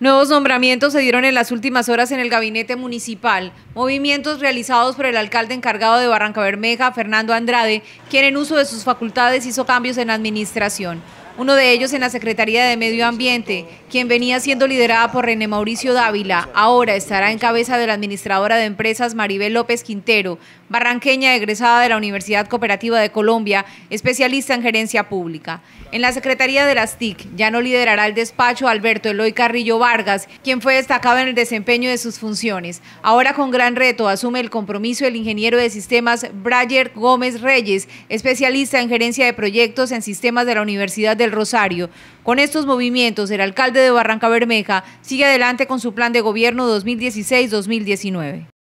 Nuevos nombramientos se dieron en las últimas horas en el gabinete municipal, movimientos realizados por el alcalde encargado de Barranca Bermeja, Fernando Andrade, quien en uso de sus facultades hizo cambios en administración uno de ellos en la Secretaría de Medio Ambiente, quien venía siendo liderada por René Mauricio Dávila, ahora estará en cabeza de la administradora de empresas Maribel López Quintero, barranqueña egresada de la Universidad Cooperativa de Colombia, especialista en gerencia pública. En la Secretaría de las TIC ya no liderará el despacho Alberto Eloy Carrillo Vargas, quien fue destacado en el desempeño de sus funciones. Ahora con gran reto asume el compromiso el ingeniero de sistemas Brayer Gómez Reyes, especialista en gerencia de proyectos en sistemas de la Universidad de Rosario. Con estos movimientos, el alcalde de Barranca Bermeja sigue adelante con su plan de gobierno 2016-2019.